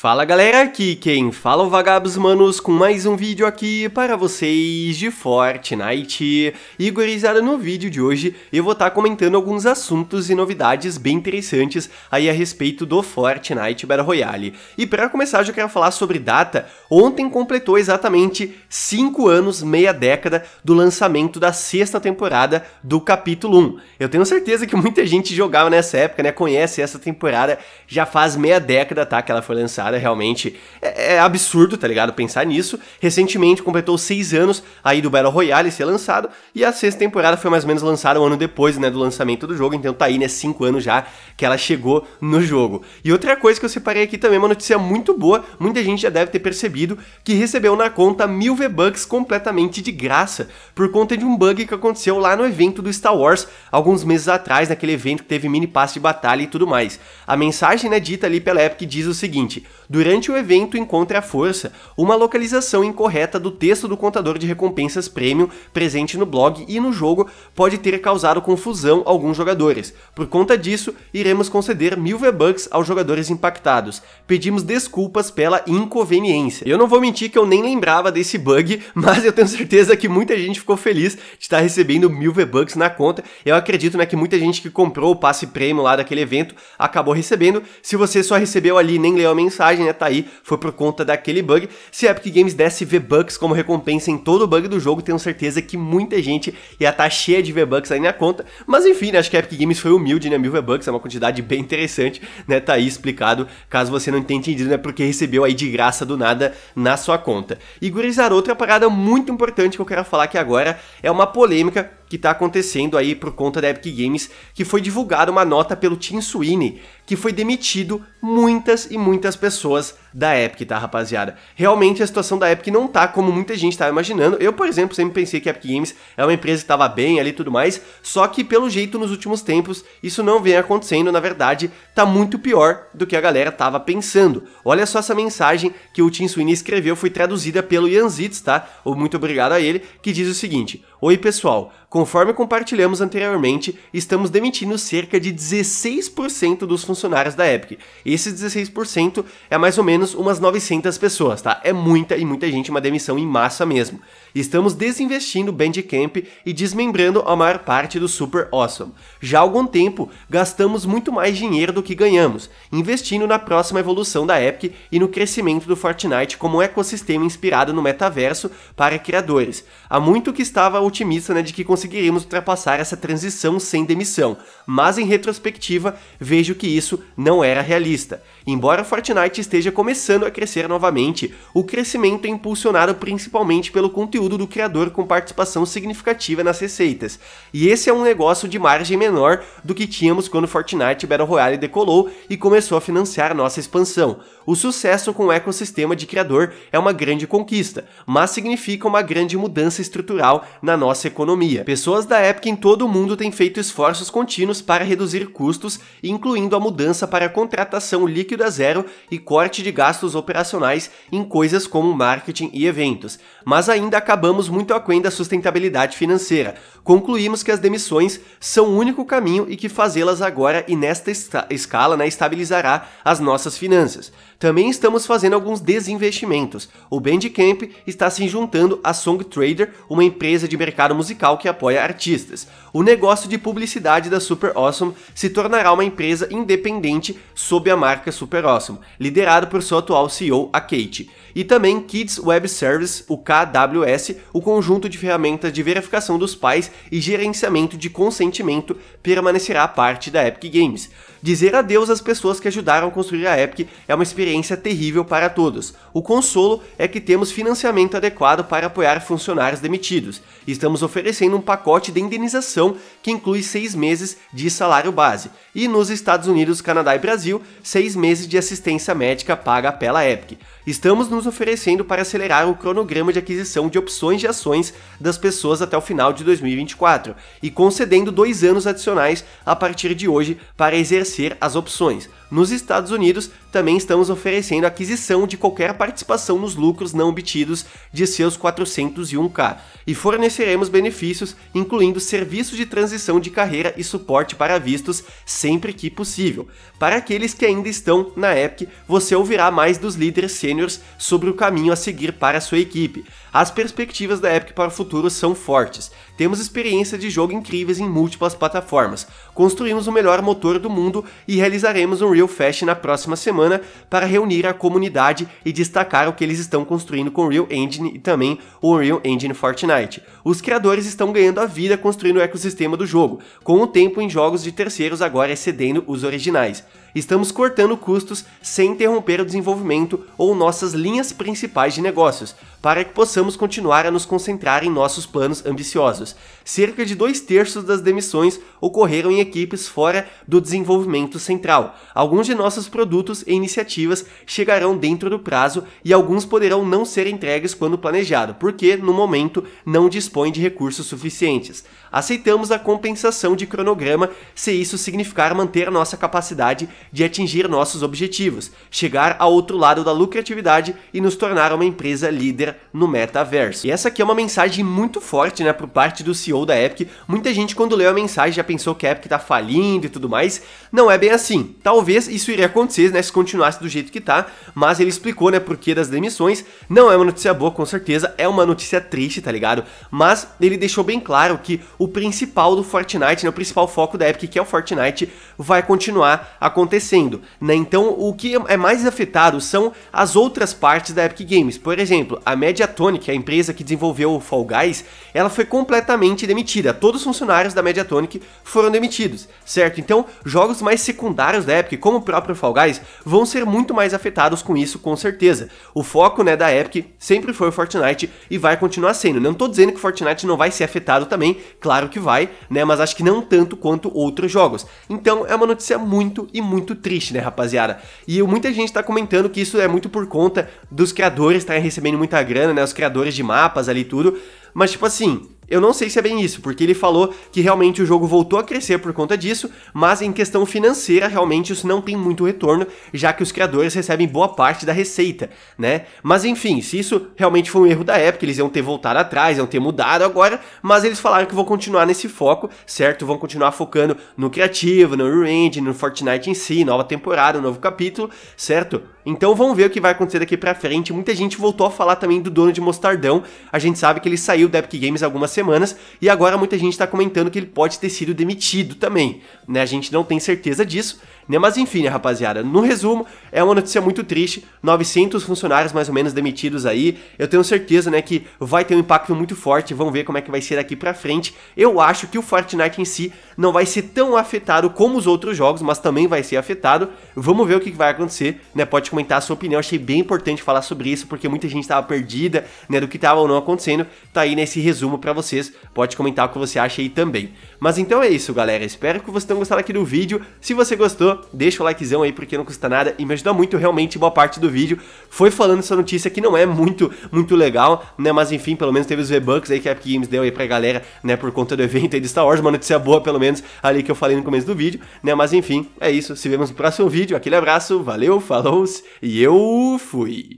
Fala galera, aqui quem fala é o Vagabos Manos com mais um vídeo aqui para vocês de Fortnite. Igorizada no vídeo de hoje eu vou estar tá comentando alguns assuntos e novidades bem interessantes aí a respeito do Fortnite Battle Royale. E para começar eu quero falar sobre data, ontem completou exatamente 5 anos, meia década do lançamento da sexta temporada do capítulo 1. Eu tenho certeza que muita gente jogava nessa época, né, conhece essa temporada já faz meia década tá, que ela foi lançada é realmente é, é, absurdo, tá ligado? Pensar nisso. Recentemente completou seis anos aí do Battle Royale ser lançado, e a sexta temporada foi mais ou menos lançada um ano depois, né, do lançamento do jogo, então tá aí, né, cinco anos já que ela chegou no jogo. E outra coisa que eu separei aqui também, uma notícia muito boa, muita gente já deve ter percebido, que recebeu na conta mil V-Bucks completamente de graça, por conta de um bug que aconteceu lá no evento do Star Wars, alguns meses atrás, naquele evento que teve mini passe de batalha e tudo mais. A mensagem, né, dita ali pela Epic diz o seguinte: durante o evento Encontre a Força, uma localização incorreta do texto do contador de recompensas Premium presente no blog e no jogo pode ter causado confusão a alguns jogadores. Por conta disso, iremos conceder mil V-Bucks aos jogadores impactados. Pedimos desculpas pela inconveniência. Eu não vou mentir que eu nem lembrava desse bug, mas eu tenho certeza que muita gente ficou feliz de estar recebendo mil V-Bucks na conta. Eu acredito né, que muita gente que comprou o passe Premium lá daquele evento acabou recebendo. Se você só recebeu ali e nem leu a mensagem, sacanagem, né? Tá aí, foi por conta daquele bug. Se a Epic Games desse V-Bucks como recompensa em todo o bug do jogo, tenho certeza que muita gente ia estar tá cheia de V-Bucks aí na conta. Mas enfim, né? acho que a Epic Games foi humilde, né? Mil V-Bucks é uma quantidade bem interessante, né? Tá aí explicado, caso você não tenha entendido, né? Porque recebeu aí de graça do nada na sua conta. E gurizar, outra parada muito importante que eu quero falar aqui agora é uma polêmica que está acontecendo aí por conta da Epic Games, que foi divulgada uma nota pelo Tim Sweeney, que foi demitido muitas e muitas pessoas da Epic, tá, rapaziada? Realmente a situação da Epic não tá como muita gente estava imaginando. Eu, por exemplo, sempre pensei que a Epic Games é uma empresa que estava bem ali e tudo mais, só que pelo jeito nos últimos tempos isso não vem acontecendo, na verdade, tá muito pior do que a galera tava pensando. Olha só essa mensagem que o Tim Sweeney escreveu, foi traduzida pelo Ian Zitz, tá? Muito obrigado a ele, que diz o seguinte: Oi, pessoal! Conforme compartilhamos anteriormente, estamos demitindo cerca de 16% dos funcionários da Epic. Esses 16% é mais ou menos umas 900 pessoas, tá? É muita e muita gente, uma demissão em massa mesmo. Estamos desinvestindo o Bandcamp e desmembrando a maior parte do Super Awesome. Já há algum tempo, gastamos muito mais dinheiro do que ganhamos, investindo na próxima evolução da Epic e no crescimento do Fortnite como um ecossistema inspirado no metaverso para criadores. Há muito que estava otimista né, de que conseguiríamos ultrapassar essa transição sem demissão, mas em retrospectiva vejo que isso não era realista. Embora Fortnite esteja começando a crescer novamente, o crescimento é impulsionado principalmente pelo conteúdo do criador com participação significativa nas receitas, e esse é um negócio de margem menor do que tínhamos quando Fortnite Battle Royale decolou e começou a financiar nossa expansão. O sucesso com o ecossistema de criador é uma grande conquista, mas significa uma grande mudança estrutural na nossa economia. Pessoas da época em todo o mundo têm feito esforços contínuos para reduzir custos, incluindo a mudança para contratação líquida zero e corte de gastos operacionais em coisas como marketing e eventos. Mas ainda acabamos muito aquém da sustentabilidade financeira. Concluímos que as demissões são o único caminho e que fazê-las agora e nesta escala né, estabilizará as nossas finanças. Também estamos fazendo alguns desinvestimentos. O Bandcamp está se juntando à Song Trader, uma empresa de mercado mercado musical que apoia artistas. O negócio de publicidade da Super Awesome se tornará uma empresa independente sob a marca Super Awesome, liderada por seu atual CEO, a Kate. E também Kids Web Service, o KWS, o conjunto de ferramentas de verificação dos pais e gerenciamento de consentimento permanecerá parte da Epic Games. Dizer adeus às pessoas que ajudaram a construir a Epic é uma experiência terrível para todos. O consolo é que temos financiamento adequado para apoiar funcionários demitidos. E estamos oferecendo um pacote de indenização que inclui seis meses de salário base e nos Estados Unidos, Canadá e Brasil, seis meses de assistência médica paga pela Epic. Estamos nos oferecendo para acelerar o cronograma de aquisição de opções de ações das pessoas até o final de 2024 e concedendo dois anos adicionais a partir de hoje para exercer as opções. Nos Estados Unidos, também estamos oferecendo aquisição de qualquer participação nos lucros não obtidos de seus 401k e fornecer teremos benefícios, incluindo serviço de transição de carreira e suporte para vistos sempre que possível. Para aqueles que ainda estão na Epic, você ouvirá mais dos líderes sêniores sobre o caminho a seguir para sua equipe. As perspectivas da Epic para o futuro são fortes. Temos experiência de jogo incríveis em múltiplas plataformas. Construímos o melhor motor do mundo e realizaremos um Real Fest na próxima semana para reunir a comunidade e destacar o que eles estão construindo com o Real Engine e também o Real Engine Fortnite os criadores estão ganhando a vida construindo o ecossistema do jogo, com o tempo em jogos de terceiros agora excedendo os originais estamos cortando custos sem interromper o desenvolvimento ou nossas linhas principais de negócios, para que possamos continuar a nos concentrar em nossos planos ambiciosos. Cerca de dois terços das demissões ocorreram em equipes fora do desenvolvimento central. Alguns de nossos produtos e iniciativas chegarão dentro do prazo e alguns poderão não ser entregues quando planejado, porque, no momento, não dispõe de recursos suficientes. Aceitamos a compensação de cronograma se isso significar manter nossa capacidade de atingir nossos objetivos, chegar ao outro lado da lucratividade e nos tornar uma empresa líder no metaverso. E essa aqui é uma mensagem muito forte, né, por parte do CEO da Epic. Muita gente quando leu a mensagem já pensou que a Epic tá falindo e tudo mais. Não é bem assim. Talvez isso iria acontecer, né, se continuasse do jeito que tá, mas ele explicou, né, por que das demissões. Não é uma notícia boa, com certeza, é uma notícia triste, tá ligado? Mas ele deixou bem claro que o principal do Fortnite, né, o principal foco da Epic, que é o Fortnite, vai continuar acontecendo acontecendo, né? Então, o que é mais afetado são as outras partes da Epic Games. Por exemplo, a Mediatonic, a empresa que desenvolveu o Fall Guys, ela foi completamente demitida. Todos os funcionários da Mediatonic foram demitidos, certo? Então, jogos mais secundários da Epic, como o próprio Fall Guys, vão ser muito mais afetados com isso, com certeza. O foco, né, da Epic sempre foi o Fortnite e vai continuar sendo. Não estou dizendo que o Fortnite não vai ser afetado também, claro que vai, né, mas acho que não tanto quanto outros jogos. Então, é uma notícia muito e muito muito triste, né, rapaziada? E muita gente tá comentando que isso é muito por conta dos criadores estarem recebendo muita grana, né? Os criadores de mapas ali tudo. Mas, tipo assim, eu não sei se é bem isso, porque ele falou que realmente o jogo voltou a crescer por conta disso, mas em questão financeira realmente isso não tem muito retorno, já que os criadores recebem boa parte da receita, né? Mas enfim, se isso realmente foi um erro da época, eles iam ter voltado atrás, iam ter mudado agora, mas eles falaram que vão continuar nesse foco, certo? Vão continuar focando no criativo, no range, no Fortnite em si, nova temporada, um novo capítulo, certo? Então vamos ver o que vai acontecer daqui pra frente. Muita gente voltou a falar também do dono de Mostardão. A gente sabe que ele saiu da Epic Games algumas semanas, e agora muita gente está comentando que ele pode ter sido demitido também, né? A gente não tem certeza disso, né? Mas enfim, né, rapaziada, no resumo, é uma notícia muito triste, 900 funcionários mais ou menos demitidos aí, eu tenho certeza, né, que vai ter um impacto muito forte, vamos ver como é que vai ser daqui pra frente, eu acho que o Fortnite em si não vai ser tão afetado como os outros jogos, mas também vai ser afetado, vamos ver o que vai acontecer, né, pode comentar a sua opinião, achei bem importante falar sobre isso, porque muita gente estava perdida, né, do que estava ou não acontecendo, tá aí nesse resumo para você vocês, pode comentar o que você acha aí também. Mas então é isso, galera. Espero que vocês tenham gostado aqui do vídeo. Se você gostou, deixa o likezão aí porque não custa nada e me ajuda muito realmente boa parte do vídeo. Foi falando essa notícia que não é muito, muito legal, né? Mas enfim, pelo menos teve os V-Bucks aí que a Epic Games deu aí pra galera, né? Por conta do evento aí de Star Wars, uma notícia boa pelo menos ali que eu falei no começo do vídeo, né? Mas enfim, é isso. Se vemos no próximo vídeo. Aquele abraço, valeu, falou e eu fui!